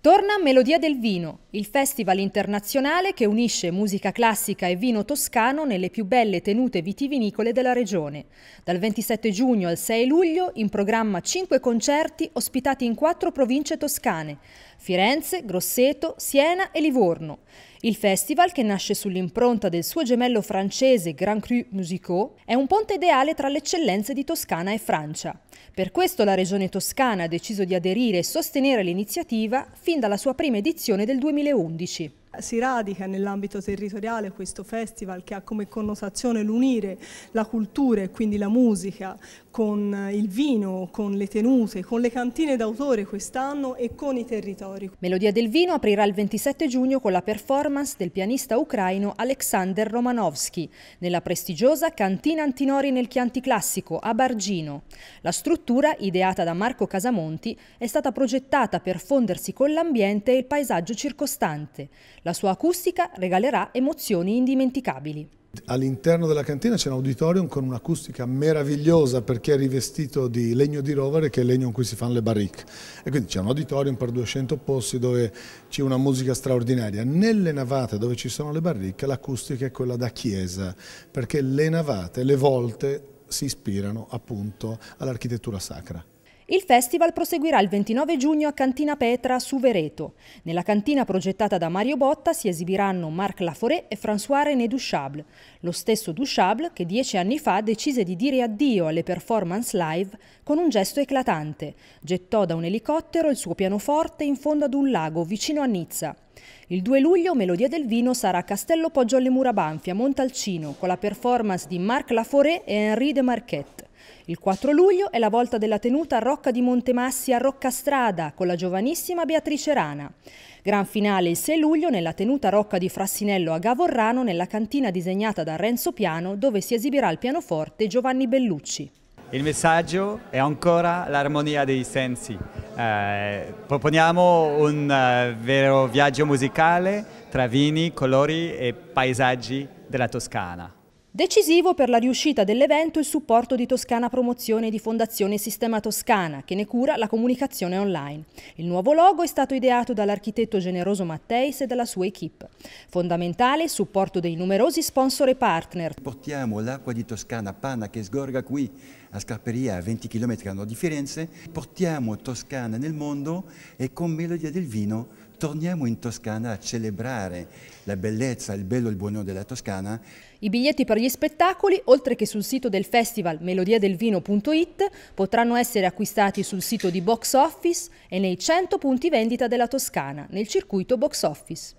Torna Melodia del vino, il festival internazionale che unisce musica classica e vino toscano nelle più belle tenute vitivinicole della regione. Dal 27 giugno al 6 luglio in programma 5 concerti ospitati in 4 province toscane, Firenze, Grosseto, Siena e Livorno. Il festival, che nasce sull'impronta del suo gemello francese Grand Cru Musicaux, è un ponte ideale tra le eccellenze di Toscana e Francia. Per questo la regione toscana ha deciso di aderire e sostenere l'iniziativa fin dalla sua prima edizione del 2000. 2011 si radica nell'ambito territoriale questo festival che ha come connotazione l'unire la cultura e quindi la musica con il vino, con le tenute, con le cantine d'autore quest'anno e con i territori. Melodia del Vino aprirà il 27 giugno con la performance del pianista ucraino Aleksandr Romanovsky nella prestigiosa Cantina Antinori nel Chianti Classico a Bargino. La struttura, ideata da Marco Casamonti, è stata progettata per fondersi con l'ambiente e il paesaggio circostante. La la sua acustica regalerà emozioni indimenticabili. All'interno della cantina c'è un auditorium con un'acustica meravigliosa perché è rivestito di legno di rovere che è il legno in cui si fanno le barricche e quindi c'è un auditorium per 200 posti dove c'è una musica straordinaria. Nelle navate dove ci sono le barricche l'acustica è quella da chiesa perché le navate, le volte si ispirano appunto all'architettura sacra. Il festival proseguirà il 29 giugno a Cantina Petra su Vereto. Nella cantina progettata da Mario Botta si esibiranno Marc Laforé e François René Duchable, lo stesso Duchable che dieci anni fa decise di dire addio alle performance live con un gesto eclatante. Gettò da un elicottero il suo pianoforte in fondo ad un lago vicino a Nizza. Il 2 luglio Melodia del Vino sarà a Castello Poggio alle Mura Banfi a Montalcino con la performance di Marc Laforé e Henri de Marquette. Il 4 luglio è la volta della tenuta Rocca di Montemassi a Roccastrada con la giovanissima Beatrice Rana. Gran finale il 6 luglio nella tenuta Rocca di Frassinello a Gavorrano nella cantina disegnata da Renzo Piano dove si esibirà il pianoforte Giovanni Bellucci. Il messaggio è ancora l'armonia dei sensi. Eh, proponiamo un eh, vero viaggio musicale tra vini, colori e paesaggi della Toscana. Decisivo per la riuscita dell'evento il supporto di Toscana Promozione e di Fondazione Sistema Toscana, che ne cura la comunicazione online. Il nuovo logo è stato ideato dall'architetto generoso Matteis e dalla sua equip. Fondamentale il supporto dei numerosi sponsor e partner. Portiamo l'acqua di Toscana, Panna, che sgorga qui a Scarperia, a 20 km a nord di Firenze. Portiamo Toscana nel mondo e con Melodia del Vino torniamo in Toscana a celebrare la bellezza, il bello e il buono della Toscana. I biglietti per gli spettacoli, oltre che sul sito del festival melodiadelvino.it, potranno essere acquistati sul sito di Box Office e nei 100 punti vendita della Toscana, nel circuito Box Office.